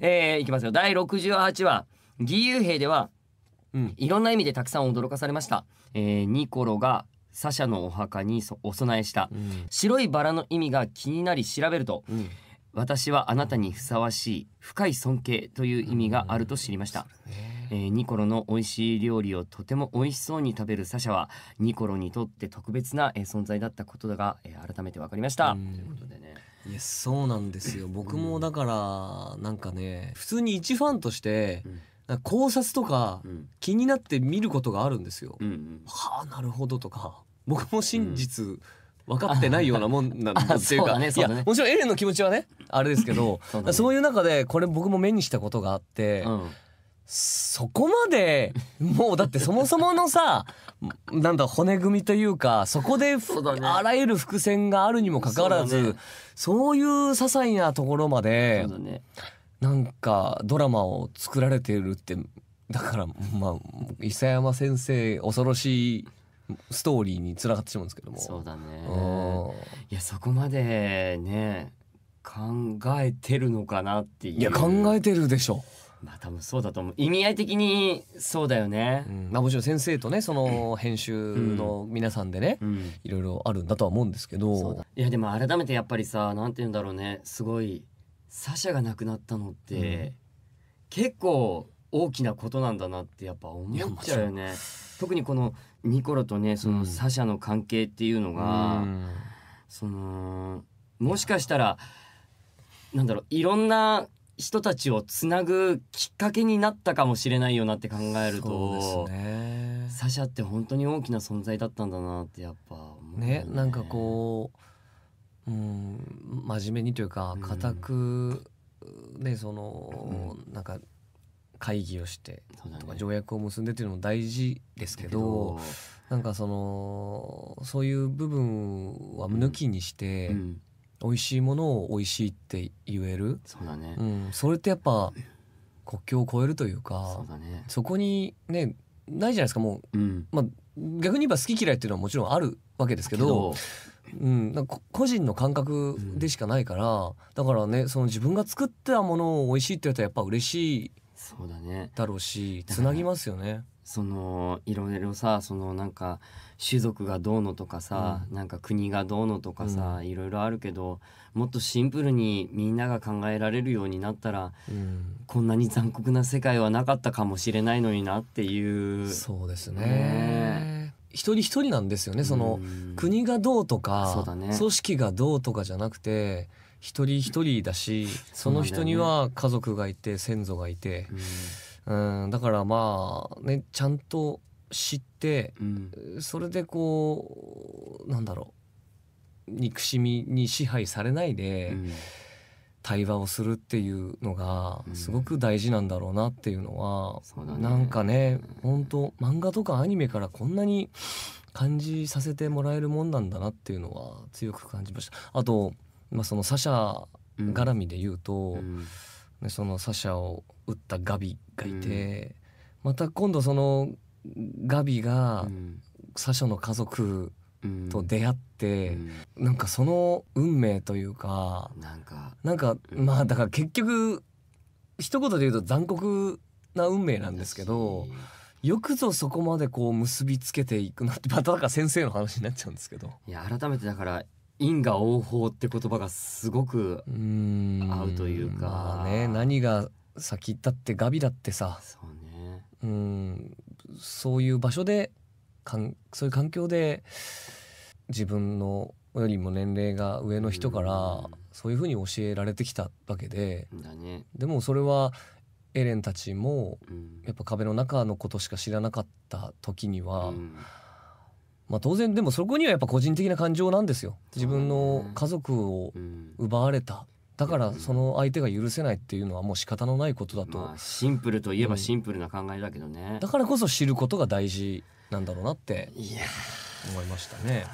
えー、いきますよ。第68話、義勇兵では、うん、いろんな意味でたくさん驚かされました。えー、ニコロがサシャのお墓にお供えした、うん、白いバラの意味が気になり調べると、うん、私はあなたにふさわしい深い尊敬という意味があると知りました、うん、えー、ニコロの美味しい料理をとても美味しそうに食べるサシャはニコロにとって特別な、存在だったことが、改めて分かりました。ういやそうなんですよ僕もだからなんかね普通に一ファンとして考察とか気になって見ることがあるんですよ。うんうん、はあなるほどとか僕も真実、分かってないようなもんなんだっていうかねね、いやもちろんエレンの気持ちはねあれですけど そう、ね,、いう中でこれ僕も目にしたことがあって、うそこまで もうだってそもそものさなんだ骨組みというかそこで、ね、あらゆる伏線があるにもかかわらずそう、ね,、そういう些細なところまで、ね、なんかドラマを作られてるってだからまあ伊佐山先生恐ろしいストーリーにつながってしまうんですけどもそうだねいやそこまでね考えてるのかなっていういや考えてるでしょまあ多分そうだと思う意味合い的にそうだよね、うん、まあ、もちろん先生とねその編集の皆さんでね、うん、いろいろあるんだとは思うんですけどいやでも改めてやっぱりさなんて言うんだろうねすごいサシャが亡くなったのって、結構大きなことなんだなってやっぱ思っちゃうよね。特にこのニコラとねそのサシャの関係っていうのが、うん、そのもしかしたらなんだろういろんな人たちをつなぐきっかけになったかもしれないよなって考えると、ね、サシャって本当に大きな存在だったんだなってやっぱ思うねねなんかこう、うん、真面目にというか固く、ねその、うん、なんか会議をしてとか条約を結んでっていうのも大事ですけど、ね、なんかそのそういう部分は抜きにして。うんうん美味しいものを美味しいって言えるそうだね、うん、それってやっぱ国境を越えるというかそうだ、ね、そこにねないじゃないですかもう、うん、まあ、逆に言えば好き嫌いっていうのはもちろんあるわけですけどうん、なんか個人の感覚でしかないから、うん、だからねその自分が作ったものを美味しいって言われたらやっぱ嬉しいだろうし、ね、つなぎますよね。そのいろいろさそのなんか種族がどうのとかさ、うん、なんか国がどうのとかさ、うん、いろいろあるけどもっとシンプルにみんなが考えられるようになったら、うん、こんなに残酷な世界はなかったかもしれないのになっていうそうですね。ね一人一人なんですよねその、うん、国がどうとかう、ね、組織がどうとかじゃなくて一人一人だしその人には家族がいて先祖がいて。うんうんだからまあねちゃんと知って、うん、それでこうなんだろう憎しみに支配されないで、うん、対話をするっていうのがすごく大事なんだろうなっていうのは、うん、なんかね、ん、本当漫画とかアニメからこんなに感じさせてもらえるもんなんだなっていうのは強く感じました。あと、まあ、そのサシャ絡みで言うと、うん、そのサシャを打ったガビがいて、うん、また今度そのガビがサショの家族と出会って、うん、なんかその運命というかなんかまあだから結局一言で言うと残酷な運命なんですけど。よくぞそこまでこう結びつけていくなって まただから先生の話になっちゃうんですけどいや改めてだから因果応報って言葉がすごく合うというか、ね、何が先だってガビだってさそう,、ね、うんそういう場所でかんそういう環境で自分のよりも年齢が上の人からそういうふうに教えられてきたわけで、ね、でもそれはエレンたちもやっぱ壁の中のことしか知らなかった時には、うん、まあ、当然でもそこにはやっぱ個人的な感情なんですよ。自分の家族を奪われただからその相手が許せないっていうのはもう仕方のないことだと、まあ、シンプルといえばシンプルな考えだけどね、うん、だからこそ知ることが大事なんだろうなって思いましたね。